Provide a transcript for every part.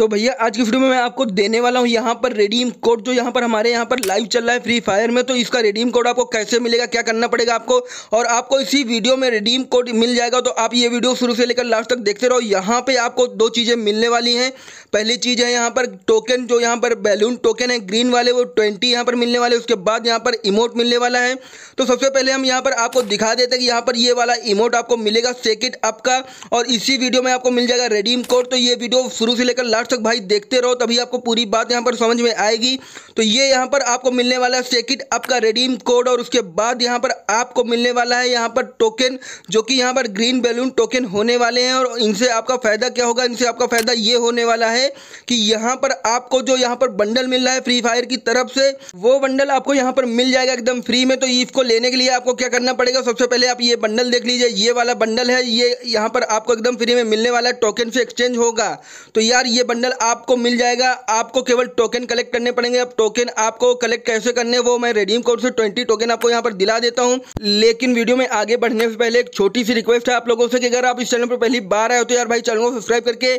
तो भैया आज की वीडियो में मैं आपको देने वाला हूँ यहाँ पर रिडीम कोड जो यहाँ पर हमारे यहाँ पर लाइव चल रहा है फ्री फायर में तो इसका रिडीम कोड आपको कैसे मिलेगा क्या करना पड़ेगा आपको और आपको इसी वीडियो में रिडीम कोड मिल जाएगा तो आप ये वीडियो शुरू से लेकर लास्ट तक देखते रहो यहाँ पर आपको दो चीज़ें मिलने वाली हैं पहली चीज़ है यहाँ पर टोकन जो यहाँ पर बैलून टोकन है ग्रीन वाले वो ट्वेंटी यहाँ पर मिलने वाले उसके बाद यहाँ पर इमोट मिलने वाला है तो सबसे पहले हम यहाँ पर आपको दिखा देते हैं कि यहाँ पर ये वाला इमोट आपको मिलेगा सेकेंड आपका और इसी वीडियो में आपको मिल जाएगा रेडीम कोड तो ये वीडियो शुरू से लेकर लास्ट लास्ट तक भाई देखते रहो तभी आपको पूरी बात यहाँ पर समझ में आएगी तो ये यहाँ पर आपको मिलने वाला है सेकिट आपका रेडीम कोड और उसके बाद यहाँ पर आपको मिलने वाला है यहाँ पर टोकन जो कि यहाँ पर ग्रीन बैलून टोकन होने वाले हैं और इनसे आपका फ़ायदा क्या होगा इनसे आपका फ़ायदा ये होने वाला है कि यहाँ पर आपको जो यहाँ पर बंडल मिल रहा है फ्री फायर की तरफ से वो बंडल आपको यहाँ पर मिल जाएगा एकदम फ्री में तो इसको लेने के लिए आपको क्या करना पड़ेगा सबसे पहले आप ये बंडल देख लीजिए ये वाला बंडल है ये यहाँ पर आपको एकदम फ्री में मिलने वाला टोकन से एक्सचेंज होगा तो यार ये बंडल बंडल आपको मिल जाएगा आपको केवल टोकन कलेक्ट करने पड़ेंगे अब टोकन आपको कलेक्ट कैसे करने वो मैं रेडीम कोड से ट्वेंटी टोकन आपको यहाँ पर दिला देता हूँ लेकिन वीडियो में आगे बढ़ने से पहले एक छोटी सी रिक्वेस्ट है आप लोगों से कि अगर आप इस चैनल पर पहली बार आए हो तो यार भाई चैनल को सब्सक्राइब करके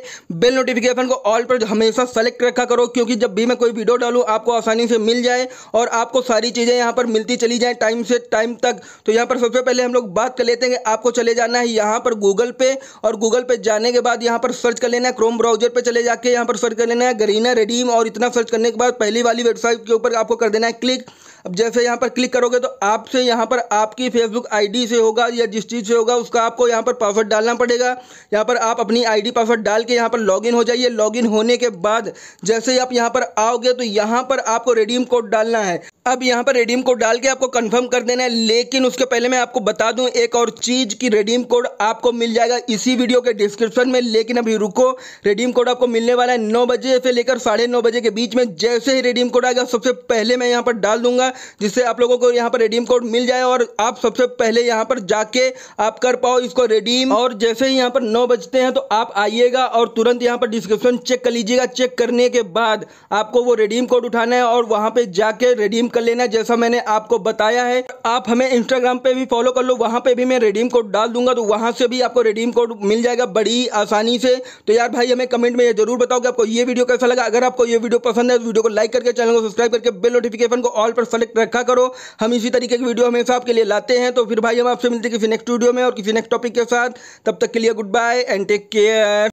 बेल नोटिफिकेशन को ऑल पर हमेशा सेलेक्ट रखा करो क्योंकि जब भी मैं कोई वीडियो डालू आपको आसानी से मिल जाए और आपको सारी चीज़ें यहाँ पर मिलती चली जाए टाइम से टाइम तक तो यहाँ पर सबसे पहले हम लोग बात कर लेते हैं आपको चले जाना है यहाँ पर गूगल पे और गूगल पे जाने के बाद यहाँ पर सर्च कर लेना है क्रोम ब्राउजर पर चले जाकर जाके यहाँ पर सर्च कर लेना है गरीना रेडीम और इतना सर्च करने के बाद पहली वाली वेबसाइट के ऊपर आपको कर देना है क्लिक अब जैसे यहाँ पर क्लिक करोगे तो आपसे यहाँ पर आपकी फेसबुक आईडी से होगा या जिस चीज़ से होगा उसका आपको यहाँ पर पासवर्ड डालना पड़ेगा यहाँ पर आप अपनी आईडी पासवर्ड डाल के यहाँ पर लॉगिन हो जाइए लॉगिन होने के बाद जैसे ही आप यहाँ पर आओगे तो यहाँ पर आपको रेडीम कोड डालना है अब यहाँ पर रेडीम कोड डाल के आपको कन्फर्म कर देना है लेकिन उसके पहले मैं आपको बता दूँ एक और चीज़ की रेडीम कोड आपको मिल जाएगा इसी वीडियो के डिस्क्रिप्शन में लेकिन अभी रुको रेडीम कोड आपको मिलने वाला है नौ बजे से लेकर साढ़े नौ बजे के बीच में जैसे ही रेडीम कोड आएगा सबसे पहले मैं यहाँ पर डाल दूंगा होगा जिससे आप लोगों को यहाँ पर रिडीम कोड मिल जाए और आप सबसे पहले यहाँ पर जाके आप कर पाओ इसको रिडीम और जैसे ही यहाँ पर नौ बजते हैं तो आप आइएगा और तुरंत यहाँ पर डिस्क्रिप्शन चेक कर लीजिएगा चेक करने के बाद आपको वो रिडीम कोड उठाना है और वहाँ पे जाके रिडीम कर लेना जैसा मैंने आपको बताया है आप हमें इंस्टाग्राम पे भी फॉलो कर लो वहाँ पे भी मैं रिडीम कोड डाल दूंगा तो वहाँ से भी आपको रिडीम कोड मिल जाएगा बड़ी आसानी से तो यार भाई हमें कमेंट में ये जरूर बताओ कि आपको ये वीडियो कैसा लगा अगर आपको ये वीडियो पसंद है तो वीडियो को लाइक करके चैनल को सब्सक्राइब करके बेल नोटिफिकेशन को ऑल पर कॉन्टैक्ट रखा करो हम इसी तरीके की वीडियो हमेशा आपके लिए लाते हैं तो फिर भाई हम आपसे मिलते हैं किसी नेक्स्ट वीडियो में और किसी नेक्स्ट टॉपिक के साथ तब तक के लिए goodbye and take care